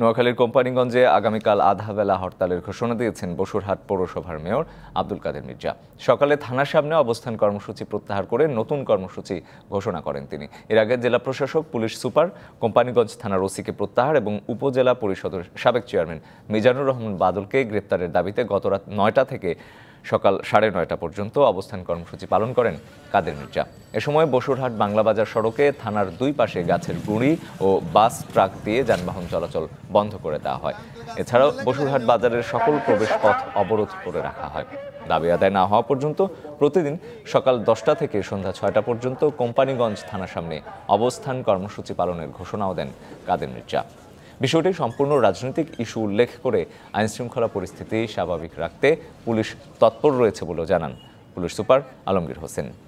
নোয়াখালীর কোম্পানিগঞ্জে আগামীকাল আধাবেলা হরতালের ঘোষণা দিয়েছেন বসুরহাট পৌরসভার মেয়র আব্দুল কাদের মির্জা সকালে থানার সামনে অবস্থান কর্মসূচি প্রত্যাহার করে নতুন কর্মসূচি ঘোষণা করেন তিনি এর আগে জেলা প্রশাসক পুলিশ সুপার কোম্পানিগঞ্জ থানার ওসিকে প্রত্যাহার এবং উপজেলা পরিষদের সাবেক চেয়ারম্যান মিজানুর রহমান বাদলকে গ্রেপ্তারের দাবিতে গতরাত নয়টা থেকে সকাল সাড়ে নয়টা পর্যন্ত অবস্থান কর্মসূচি পালন করেন কাদের মির্জা এ সময় বসুরহাট বাংলাবাজার সড়কে থানার দুই পাশে গাছের গুঁড়ি ও বাস ট্রাক দিয়ে যানবাহন চলাচল বন্ধ করে দেওয়া হয় এছাড়াও বসুরহাট বাজারের সকল প্রবেশ পথ অবরোধ করে রাখা হয় দাবি আদায় না হওয়া পর্যন্ত প্রতিদিন সকাল দশটা থেকে সন্ধ্যা ছয়টা পর্যন্ত কোম্পানিগঞ্জ থানার সামনে অবস্থান কর্মসূচি পালনের ঘোষণাও দেন কাদের মির্জা বিষয়টি সম্পূর্ণ রাজনৈতিক ইস্যু উল্লেখ করে আইনশৃঙ্খলা পরিস্থিতি স্বাভাবিক রাখতে পুলিশ তৎপর রয়েছে বলেও জানান পুলিশ সুপার আলমগীর হোসেন